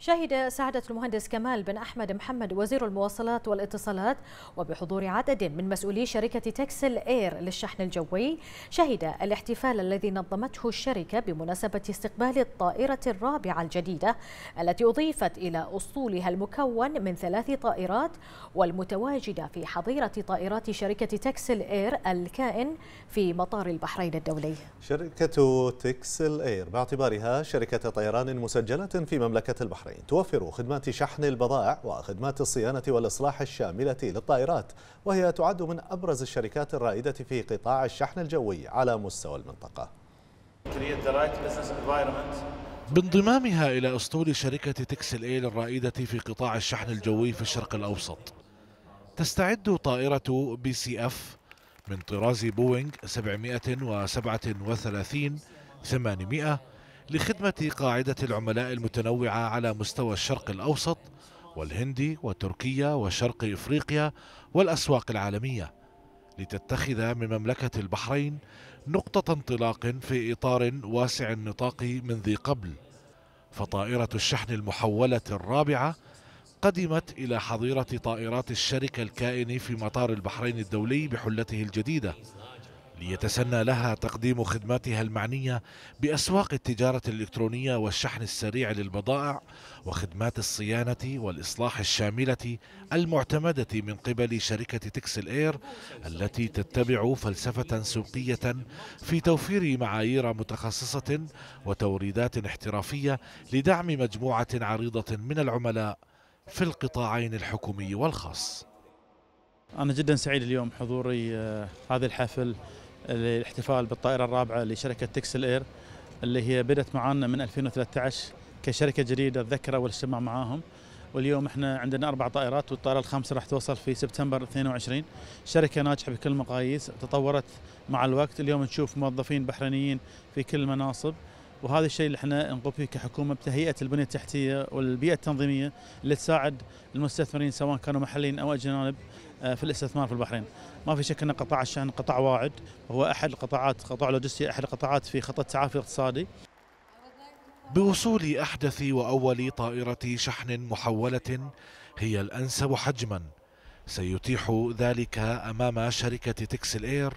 شهد سعادة المهندس كمال بن أحمد محمد وزير المواصلات والاتصالات وبحضور عدد من مسؤولي شركة تكسل إير للشحن الجوي شهد الاحتفال الذي نظمته الشركة بمناسبة استقبال الطائرة الرابعة الجديدة التي أضيفت إلى أسطولها المكون من ثلاث طائرات والمتواجدة في حظيرة طائرات شركة تكسل إير الكائن في مطار البحرين الدولي شركة تكسل إير باعتبارها شركة طيران مسجلة في مملكة البحرين البحرين توفر خدمات شحن البضائع وخدمات الصيانة والإصلاح الشاملة للطائرات وهي تعد من أبرز الشركات الرائدة في قطاع الشحن الجوي على مستوى المنطقة بانضمامها إلى أسطول شركة تكسل إيل الرائدة في قطاع الشحن الجوي في الشرق الأوسط تستعد طائرة بي سي اف من طراز بوينغ 737 800 لخدمة قاعدة العملاء المتنوعة على مستوى الشرق الأوسط والهندي وتركيا وشرق إفريقيا والأسواق العالمية لتتخذ من مملكة البحرين نقطة انطلاق في إطار واسع النطاق من ذي قبل فطائرة الشحن المحولة الرابعة قدمت إلى حظيرة طائرات الشركة الكائن في مطار البحرين الدولي بحلته الجديدة ليتسنى لها تقديم خدماتها المعنية بأسواق التجارة الإلكترونية والشحن السريع للبضائع وخدمات الصيانة والإصلاح الشاملة المعتمدة من قبل شركة تكسل إير التي تتبع فلسفة سوقية في توفير معايير متخصصة وتوريدات احترافية لدعم مجموعة عريضة من العملاء في القطاعين الحكومي والخاص أنا جدا سعيد اليوم حضوري آه، هذا الحفل للاحتفال بالطائرة الرابعة لشركة تكسل اير اللي هي بدأت معانا من 2013 كشركة جديدة اول والاجتماع معاهم واليوم احنا عندنا اربع طائرات والطائره الخامسه راح توصل في سبتمبر 22 شركه ناجحه بكل المقاييس تطورت مع الوقت اليوم نشوف موظفين بحرينيين في كل المناصب وهذا الشيء اللي احنا نقوم فيه كحكومه بتهيئه البنيه التحتيه والبيئه التنظيميه اللي تساعد المستثمرين سواء كانوا محليين او اجانب آه، في الاستثمار في البحرين. ما في شك ان قطاع الشحن قطاع واعد هو احد القطاعات قطاع لوجستي احد القطاعات في خط التعافي الاقتصادي بوصول احدث واول طائره شحن محوله هي الانسب حجما سيتيح ذلك امام شركه تكسل اير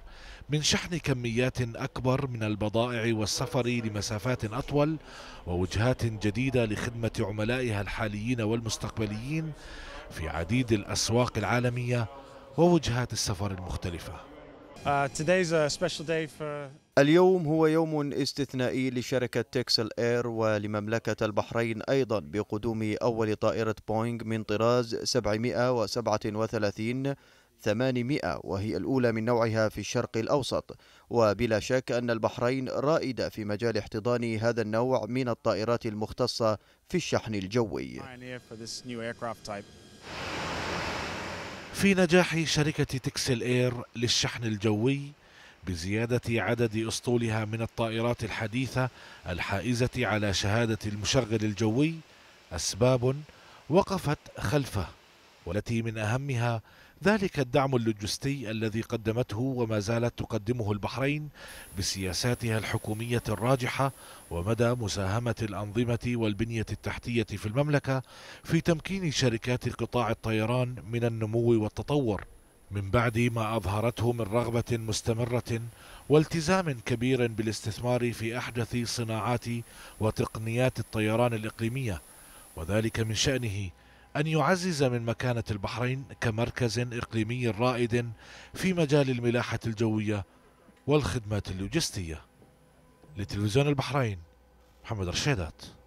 من شحن كميات اكبر من البضائع والسفر لمسافات اطول ووجهات جديده لخدمه عملائها الحاليين والمستقبليين في عديد الاسواق العالميه ووجهات السفر المختلفة uh, اليوم هو يوم استثنائي لشركة تكسل اير ولمملكة البحرين أيضا بقدوم أول طائرة بوينغ من طراز 737 800 وهي الأولى من نوعها في الشرق الأوسط وبلا شك أن البحرين رائدة في مجال احتضان هذا النوع من الطائرات المختصة في الشحن الجوي في نجاح شركة تكسل إير للشحن الجوي بزيادة عدد أسطولها من الطائرات الحديثة الحائزة على شهادة المشغل الجوي أسباب وقفت خلفه والتي من أهمها ذلك الدعم اللوجستي الذي قدمته وما زالت تقدمه البحرين بسياساتها الحكومية الراجحة ومدى مساهمة الأنظمة والبنية التحتية في المملكة في تمكين شركات قطاع الطيران من النمو والتطور من بعد ما أظهرته من رغبة مستمرة والتزام كبير بالاستثمار في أحدث صناعات وتقنيات الطيران الإقليمية وذلك من شأنه أن يعزز من مكانة البحرين كمركز إقليمي رائد في مجال الملاحة الجوية والخدمات اللوجستية لتلفزيون البحرين محمد رشيدات